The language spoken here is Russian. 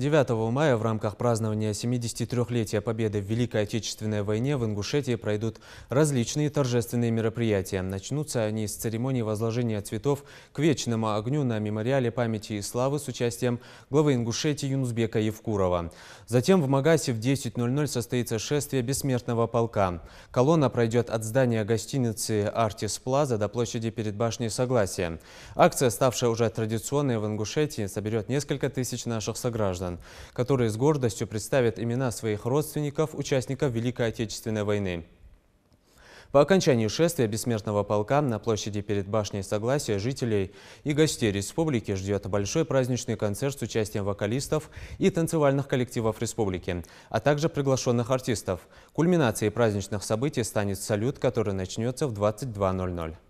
9 мая в рамках празднования 73-летия победы в Великой Отечественной войне в Ингушетии пройдут различные торжественные мероприятия. Начнутся они с церемонии возложения цветов к вечному огню на мемориале памяти и славы с участием главы Ингушетии Юнусбека Евкурова. Затем в Магасе в 10.00 состоится шествие бессмертного полка. Колонна пройдет от здания гостиницы «Артис Плаза» до площади перед башней Согласия. Акция, ставшая уже традиционной в Ингушетии, соберет несколько тысяч наших сограждан граждан, которые с гордостью представят имена своих родственников, участников Великой Отечественной войны. По окончании шествия бессмертного полка на площади перед башней Согласия жителей и гостей республики ждет большой праздничный концерт с участием вокалистов и танцевальных коллективов республики, а также приглашенных артистов. Кульминацией праздничных событий станет салют, который начнется в 22.00.